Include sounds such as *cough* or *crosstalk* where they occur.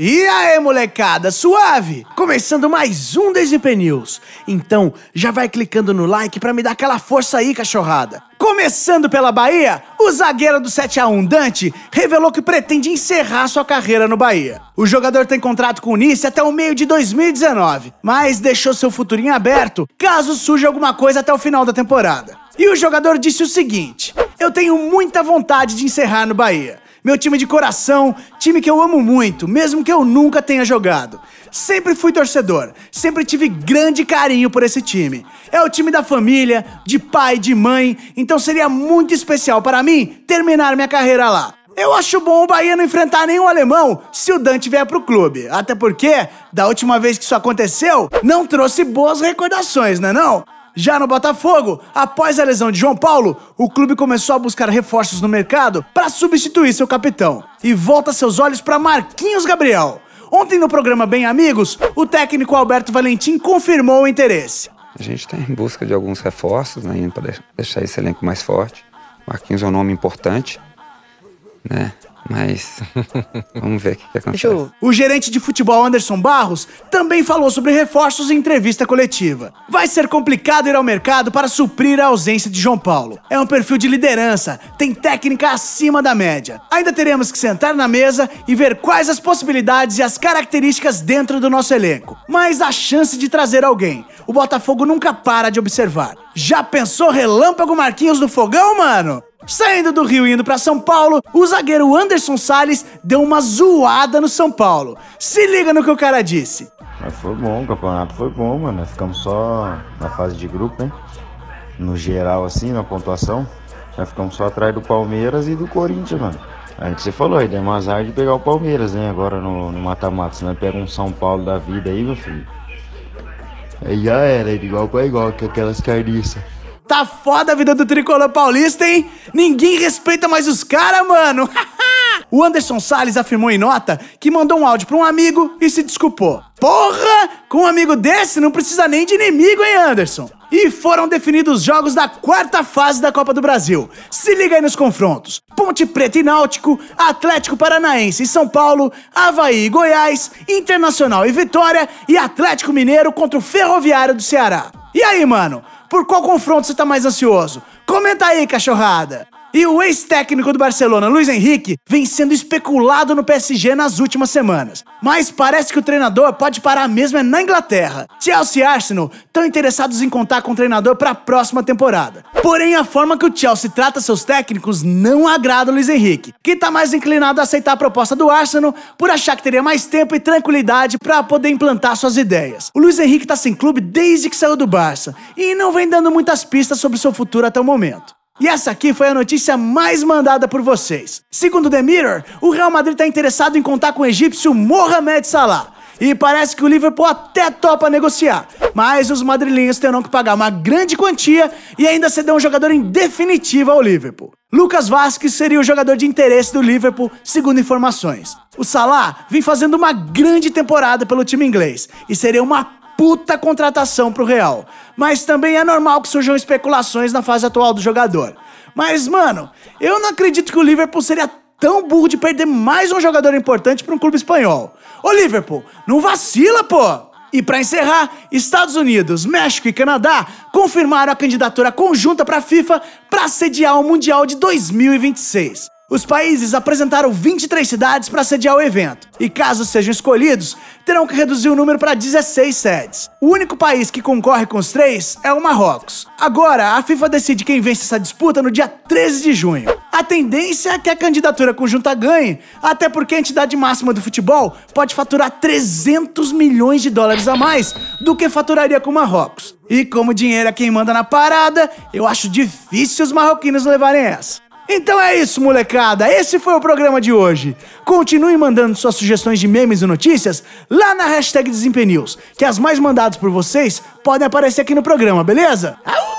E aí, molecada, suave? Começando mais um desempenhos. Então, já vai clicando no like para me dar aquela força aí, cachorrada. Começando pela Bahia, o zagueiro do 7 a 1 Dante revelou que pretende encerrar sua carreira no Bahia. O jogador tem contrato com o Nice até o meio de 2019, mas deixou seu futurinho aberto caso surja alguma coisa até o final da temporada. E o jogador disse o seguinte: "Eu tenho muita vontade de encerrar no Bahia meu time de coração, time que eu amo muito, mesmo que eu nunca tenha jogado. Sempre fui torcedor, sempre tive grande carinho por esse time. É o time da família, de pai, de mãe, então seria muito especial para mim terminar minha carreira lá. Eu acho bom o Bahia não enfrentar nenhum alemão se o Dante vier pro clube. Até porque, da última vez que isso aconteceu, não trouxe boas recordações, né não? Já no Botafogo, após a lesão de João Paulo, o clube começou a buscar reforços no mercado para substituir seu capitão e volta seus olhos para Marquinhos Gabriel. Ontem no programa Bem Amigos, o técnico Alberto Valentim confirmou o interesse. A gente está em busca de alguns reforços né, para deixar esse elenco mais forte. Marquinhos é um nome importante, né? Mas *laughs* vamos ver o que, que acontece. Eu... O gerente de futebol Anderson Barros também falou sobre reforços em entrevista coletiva. Vai ser complicado ir ao mercado para suprir a ausência de João Paulo. É um perfil de liderança, tem técnica acima da média. Ainda teremos que sentar na mesa e ver quais as possibilidades e as características dentro do nosso elenco. Mas a chance de trazer alguém, o Botafogo nunca para de observar. Já pensou relâmpago Marquinhos do fogão, mano? Saindo do Rio e indo para São Paulo, o zagueiro Anderson Sales deu uma zoada no São Paulo. Se liga no que o cara disse. Mas foi bom, o campeonato foi bom, mano. Nós ficamos só na fase de grupo, né? No geral, assim, na pontuação. Nós ficamos só atrás do Palmeiras e do Corinthians, mano. É o que você falou, aí deu um azar de pegar o Palmeiras, né? Agora no mata-mata. Se nós pega um São Paulo da vida aí, meu filho. Aí já era, é igual pra é igual, que aquelas carniças. Tá foda a vida do tricolor paulista, hein? Ninguém respeita mais os caras, mano. *laughs* o Anderson Salles afirmou em nota que mandou um áudio para um amigo e se desculpou. Porra! Com um amigo desse não precisa nem de inimigo, hein, Anderson? E foram definidos os jogos da quarta fase da Copa do Brasil. Se liga aí nos confrontos: Ponte Preta e Náutico, Atlético Paranaense e São Paulo, Havaí e Goiás, Internacional e Vitória e Atlético Mineiro contra o Ferroviário do Ceará. E aí, mano? Por qual confronto você tá mais ansioso? Comenta aí, cachorrada! E o ex-técnico do Barcelona, Luiz Henrique, vem sendo especulado no PSG nas últimas semanas. Mas parece que o treinador pode parar mesmo é na Inglaterra. Chelsea e Arsenal estão interessados em contar com o treinador para a próxima temporada. Porém, a forma que o Chelsea trata seus técnicos não agrada o Luiz Henrique, que está mais inclinado a aceitar a proposta do Arsenal por achar que teria mais tempo e tranquilidade para poder implantar suas ideias. O Luiz Henrique está sem clube desde que saiu do Barça e não vem dando muitas pistas sobre seu futuro até o momento. E essa aqui foi a notícia mais mandada por vocês. Segundo The Mirror, o Real Madrid está interessado em contar com o egípcio Mohamed Salah. E parece que o Liverpool até topa negociar. Mas os madrilenhos terão que pagar uma grande quantia e ainda ceder um jogador em definitiva ao Liverpool. Lucas Vasquez seria o jogador de interesse do Liverpool, segundo informações. O Salah vem fazendo uma grande temporada pelo time inglês e seria uma puta contratação pro Real. Mas também é normal que surjam especulações na fase atual do jogador. Mas, mano, eu não acredito que o Liverpool seria tão burro de perder mais um jogador importante para um clube espanhol. Ô Liverpool, não vacila, pô! E para encerrar, Estados Unidos, México e Canadá confirmaram a candidatura conjunta para a FIFA para sediar o Mundial de 2026. Os países apresentaram 23 cidades para sediar o evento, e caso sejam escolhidos, terão que reduzir o número para 16 sedes. O único país que concorre com os três é o Marrocos. Agora, a FIFA decide quem vence essa disputa no dia 13 de junho. A tendência é que a candidatura conjunta ganhe, até porque a entidade máxima do futebol pode faturar 300 milhões de dólares a mais do que faturaria com o Marrocos. E como dinheiro é quem manda na parada, eu acho difícil os marroquinos levarem essa. Então é isso, molecada. Esse foi o programa de hoje. Continue mandando suas sugestões de memes e notícias lá na hashtag Desempenhos, que as mais mandadas por vocês podem aparecer aqui no programa, beleza? Aú!